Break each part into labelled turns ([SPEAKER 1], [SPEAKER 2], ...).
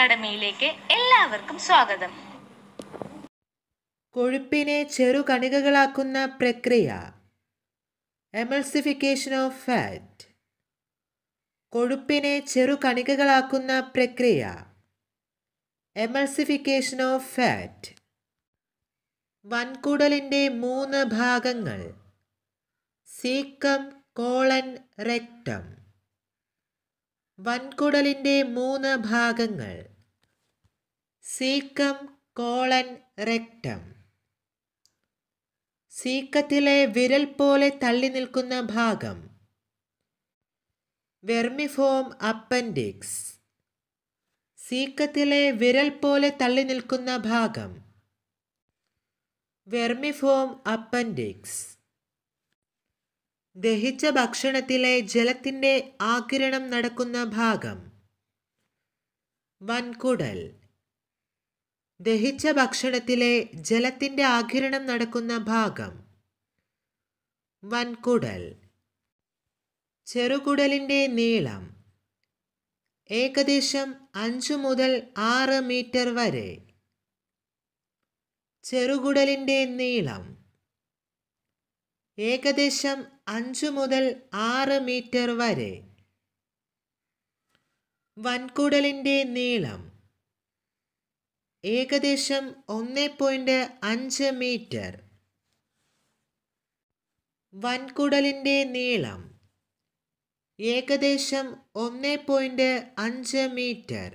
[SPEAKER 1] അക്കാഡമിയിലേക്ക് എല്ലാവർക്കും സ്വാഗതം കൊഴുപ്പിനെ ചെറുകണികകളാക്കുന്ന പ്രക്രിയ എമൾസിഫിക്കേഷൻ ഓഫ് ഫാറ്റ് കൊഴുപ്പിനെ ചെറുകണികകളാക്കുന്ന പ്രക്രിയ എമൾസിഫിക്കേഷൻ ഓഫ് ഫാറ്റ് വൻകുടലിൻ്റെ മൂന്ന് ഭാഗങ്ങൾ സീക്കം കോളൻ റെക്ടം വൻകുടലിൻ്റെ മൂന്ന് ഭാഗങ്ങൾ സീക്കം കോളൻ റെക്ടം സീക്കത്തിലെ വിരൽ പോലെ തള്ളി നിൽക്കുന്ന ഭാഗം വെർമിഫോം അപ്പൻഡിക്സ് സീക്കത്തിലെ വിരൽ പോലെ തള്ളി നിൽക്കുന്ന ഭാഗം വെർമിഫോം അപ്പൻഡിക്സ് ദഹിച്ച ഭക്ഷണത്തിലെ ജലത്തിൻ്റെ ആകിരണം നടക്കുന്ന ഭാഗം വൻകുടൽ ദഹിച്ച ഭക്ഷണത്തിലെ ജലത്തിൻ്റെ ആകിരണം നടക്കുന്ന ഭാഗം വൻകുടൽ ചെറുകുടലിൻ്റെ നീളം ഏകദേശം അഞ്ചു മുതൽ ആറ് മീറ്റർ വരെ ചെറുകുടലിൻ്റെ നീളം ഏകദേശം അഞ്ചു മുതൽ ആറ് മീറ്റർ വരെ വൻകുടലിൻ്റെ നീളം ഏകദേശം ഒന്ന് പോയിൻറ്റ് അഞ്ച് മീറ്റർ വൻകുടലിൻ്റെ നീളം ഏകദേശം ഒന്ന് പോയിൻറ്റ് അഞ്ച് മീറ്റർ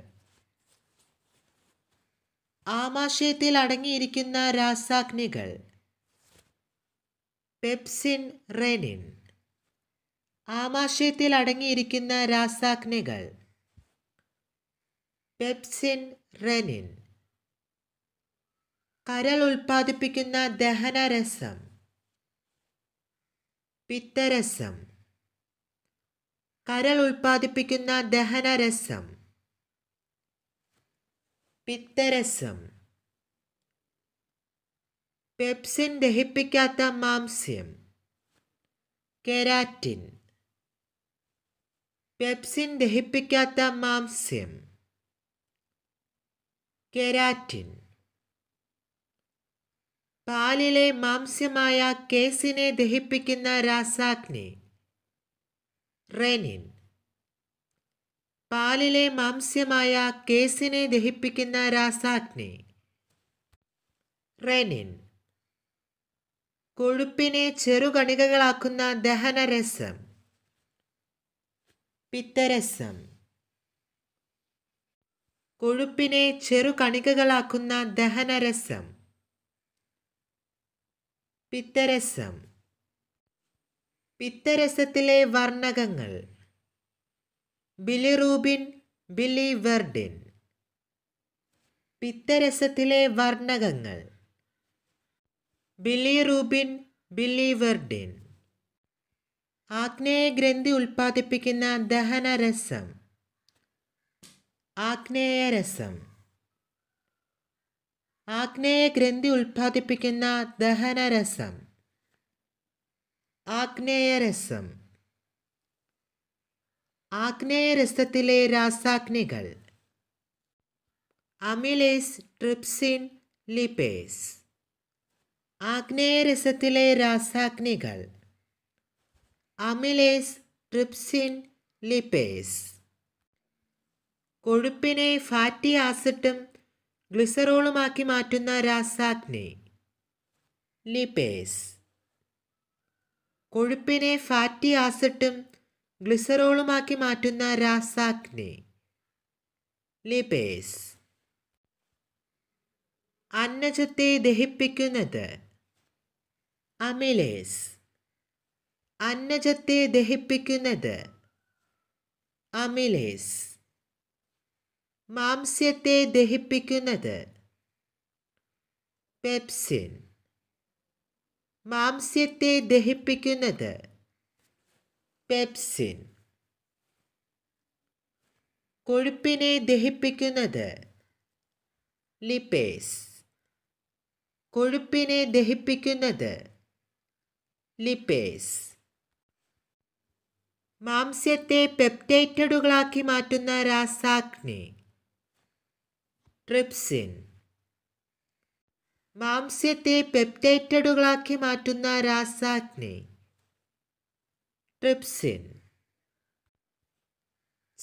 [SPEAKER 1] ആമാശയത്തിൽ അടങ്ങിയിരിക്കുന്ന രാസാഗ്നികൾ പെപ്സിൻ റെനിൻ ആമാശയത്തിൽ അടങ്ങിയിരിക്കുന്ന രാസാഗ്നികൾ പെപ്സിൻ റെനിൻ കരൾ ഉൽപ്പാദിപ്പിക്കുന്ന ദഹനരസം പിത്തരസം കരൾ ഉൽപ്പാദിപ്പിക്കുന്ന ദഹനരസം പിത്തരസം പെപ്സിൻ ദഹിപ്പിക്കാത്ത മാംസ്യം കെരാറ്റിൻ പെപ്സിൻ ദഹിപ്പിക്കാത്ത മാംസ്യം കെരാറ്റിൻ പാലിലെ മാംസ്യമായ കേസിനെ ദഹിപ്പിക്കുന്ന രാസാഗ്നി റെനിൻ പാലിലെ മാംസ്യമായ കേസിനെ ദഹിപ്പിക്കുന്ന രാസാഗ്നി റെനിൻ കൊഴുപ്പിനെ ചെറുകണികകളാക്കുന്ന ദഹനരസം പിത്തരസം കൊഴുപ്പിനെ ചെറുകണികകളാക്കുന്ന ദഹനരസം പിത്തരസം പിത്തരസത്തിലെ വർണ്ണകങ്ങൾ ബിലിറൂബിൻ ബിലിവെർഡിൻ പിത്തരസത്തിലെ വർണ്ണകങ്ങൾ ബിലിറൂബിൻ ബിലിവെർഡിൻ ആഗ്നേയ ഗ്രന്ഥി ഉൽപ്പാദിപ്പിക്കുന്ന ദഹനരസം ആഗ്നേയരസം ആഗ്നേയ ഗ്രന്ഥി ഉൽപ്പാദിപ്പിക്കുന്ന ദഹനരസം ആഗ്നേയരസം ആഗ്നേയരസത്തിലെ രാസാഗ്നികൾ അമിലേസ് ട്രിപ്സിൻ ലിപേസ് ആഗ്നേയരസത്തിലെ രാസാഗ്നികൾ അമിലേസ് ട്രിപ്സിൻ ലിപേസ് കൊഴുപ്പിനെ ഫാറ്റി ആസിഡും ഗ്ലിസറോളുമാക്കി മാറ്റുന്ന രാസാഗ്നി ലിപേസ് കൊഴുപ്പിനെ ഫാറ്റി ആസിട്ടും ഗ്ലിസറോളുമാക്കി മാറ്റുന്ന രാസാഗ്നി ലിപേസ് അന്നജത്തെ ദഹിപ്പിക്കുന്നത് അമിലേസ് അന്നജത്തെ ദഹിപ്പിക്കുന്നത് അമിലേസ് മാംസ്യത്തെ ദഹിപ്പിക്കുന്നത് പെപ്സിൻ മാംസ്യത്തെ ദഹിപ്പിക്കുന്നത് പെപ്സിൻ കൊഴുപ്പിനെ ദഹിപ്പിക്കുന്നത് ലിപേസ് കൊഴുപ്പിനെ ദഹിപ്പിക്കുന്നത് ലിപ്പേസ് മാംസ്യത്തെ പെപ്റ്റൈറ്റഡുകളാക്കി മാറ്റുന്ന രാസാഗ്നി ട്രിപ്സിൻ മാംസ്യത്തെ പെപ്റ്റൈറ്റഡുകളാക്കി മാറ്റുന്ന രാസാഗ്നി ട്രിപ്സിൻ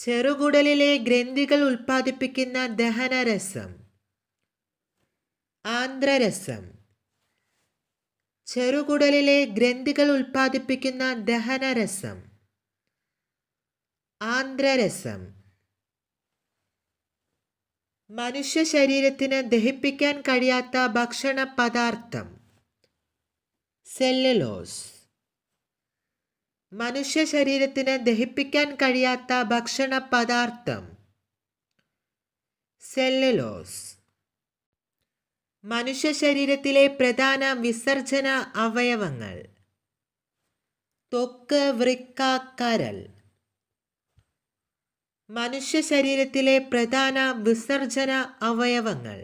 [SPEAKER 1] ചെറുകുടലിലെ ഗ്രന്ഥികൾ ഉൽപ്പാദിപ്പിക്കുന്ന ദഹനരസം ആന്ധ്രരസം ചെറുകുടലിലെ ഗ്രന്ഥികൾ ഉൽപ്പാദിപ്പിക്കുന്ന ദഹനരസം ആന്ധ്രരസം മനുഷ്യ ശരീരത്തിന് ദഹിപ്പിക്കാൻ കഴിയാത്ത ഭക്ഷണ പദാർത്ഥം സെല്ലുലോസ് മനുഷ്യ ശരീരത്തിന് ദഹിപ്പിക്കാൻ കഴിയാത്ത ഭക്ഷണ പദാർത്ഥം സെല്ലുലോസ് മനുഷ്യ ശരീരത്തിലെ പ്രധാന വിസർജന അവയവങ്ങൾ തൊക്ക് വൃക്ക കരൽ മനുഷ്യ ശരീരത്തിലെ പ്രധാന വിസർജന അവയവങ്ങൾ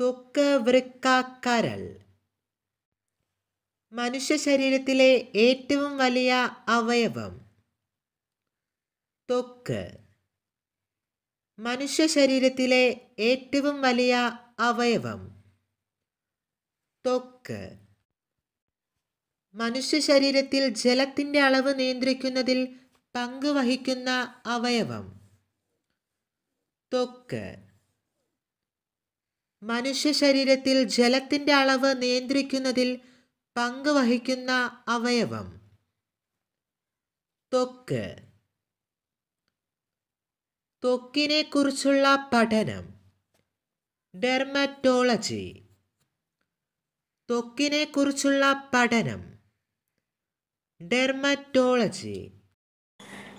[SPEAKER 1] തൊക്ക് വൃക്ക കരൾ മനുഷ്യ ശരീരത്തിലെ ഏറ്റവും വലിയ അവയവം തൊക്ക് മനുഷ്യ ശരീരത്തിലെ ഏറ്റവും വലിയ അവയവം തൊക്ക് മനുഷ്യ ശരീരത്തിൽ ജലത്തിൻ്റെ അളവ് നിയന്ത്രിക്കുന്നതിൽ പങ്കുവഹിക്കുന്ന അവയവം തൊക്ക് മനുഷ്യ ശരീരത്തിൽ ജലത്തിൻ്റെ അളവ് നിയന്ത്രിക്കുന്നതിൽ പങ്കുവഹിക്കുന്ന അവയവം തൊക്ക് തൊക്കിനെ കുറിച്ചുള്ള പഠനം ഡെർമറ്റോളജി തൊക്കിനെ കുറിച്ചുള്ള പഠനം ഡെർമറ്റോളജി